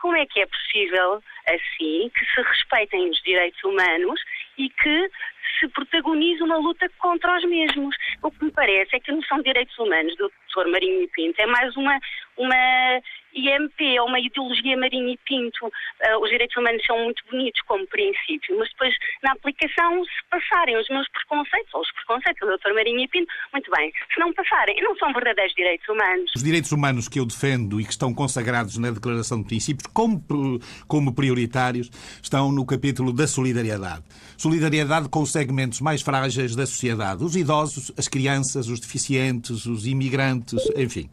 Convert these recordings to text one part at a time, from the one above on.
Como é que é possível, assim, que se respeitem os direitos humanos e que se protagonize uma luta contra os mesmos? O que me parece é que a noção de direitos humanos do doutor Marinho e Pinto. É mais uma, uma IMP, é uma ideologia Marinho e Pinto. Uh, os direitos humanos são muito bonitos como princípio, mas depois na aplicação, se passarem os meus preconceitos, ou os preconceitos do Dr. Marinho e Pinto, muito bem. Se não passarem, não são verdadeiros direitos humanos. Os direitos humanos que eu defendo e que estão consagrados na Declaração de Princípios como, como prioritários estão no capítulo da solidariedade. Solidariedade com os segmentos mais frágeis da sociedade: os idosos, as crianças, os deficientes, os imigrantes enfim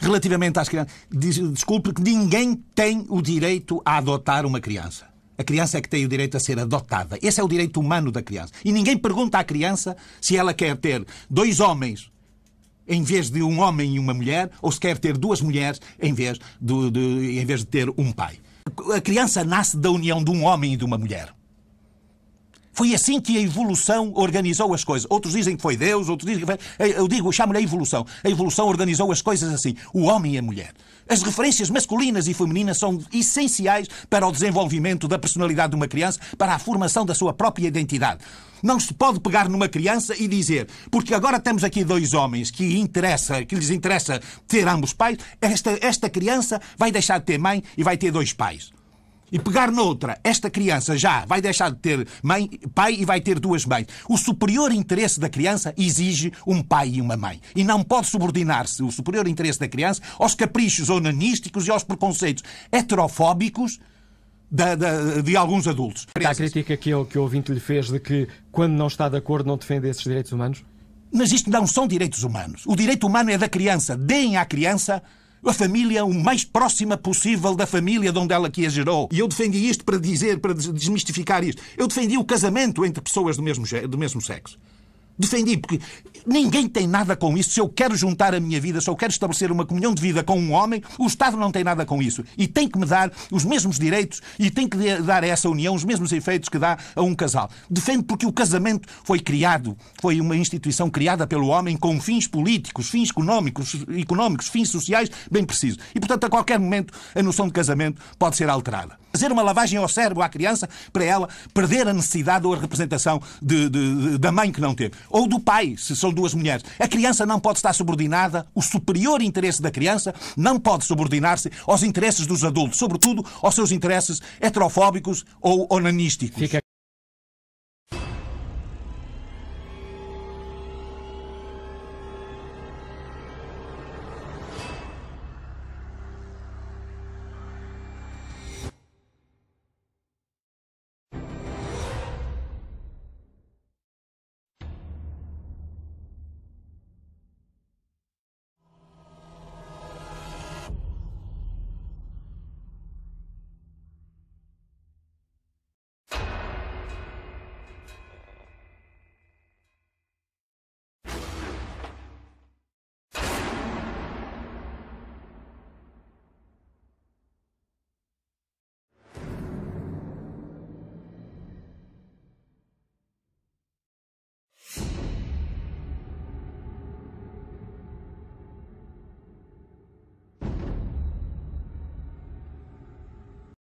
relativamente às crianças. Desculpe que ninguém tem o direito a adotar uma criança. A criança é que tem o direito a ser adotada. Esse é o direito humano da criança. E ninguém pergunta à criança se ela quer ter dois homens em vez de um homem e uma mulher, ou se quer ter duas mulheres em vez de, de em vez de ter um pai. A criança nasce da união de um homem e de uma mulher. Foi assim que a evolução organizou as coisas. Outros dizem que foi Deus, outros dizem que foi... Eu digo, chamo-lhe a evolução. A evolução organizou as coisas assim. O homem e a mulher. As referências masculinas e femininas são essenciais para o desenvolvimento da personalidade de uma criança, para a formação da sua própria identidade. Não se pode pegar numa criança e dizer, porque agora temos aqui dois homens que interessa, que lhes interessa ter ambos pais, esta, esta criança vai deixar de ter mãe e vai ter dois pais e pegar noutra, esta criança já vai deixar de ter mãe, pai e vai ter duas mães. O superior interesse da criança exige um pai e uma mãe. E não pode subordinar-se o superior interesse da criança aos caprichos onanísticos e aos preconceitos heterofóbicos de alguns adultos. a crítica que, eu, que o ouvinte lhe fez de que, quando não está de acordo, não defende esses direitos humanos? Mas isto não são direitos humanos. O direito humano é da criança. Deem à criança a família é o mais próxima possível da família de onde ela que a gerou. E eu defendi isto para dizer, para desmistificar isto. Eu defendi o casamento entre pessoas do mesmo, do mesmo sexo. Defendi, porque ninguém tem nada com isso. Se eu quero juntar a minha vida, se eu quero estabelecer uma comunhão de vida com um homem, o Estado não tem nada com isso. E tem que me dar os mesmos direitos e tem que dar a essa união os mesmos efeitos que dá a um casal. Defendo porque o casamento foi criado, foi uma instituição criada pelo homem com fins políticos, fins económicos, económicos fins sociais bem precisos. E, portanto, a qualquer momento, a noção de casamento pode ser alterada fazer uma lavagem ao cérebro à criança para ela perder a necessidade ou a representação de, de, de, da mãe que não teve. Ou do pai, se são duas mulheres. A criança não pode estar subordinada, o superior interesse da criança não pode subordinar-se aos interesses dos adultos, sobretudo aos seus interesses heterofóbicos ou onanísticos. Fica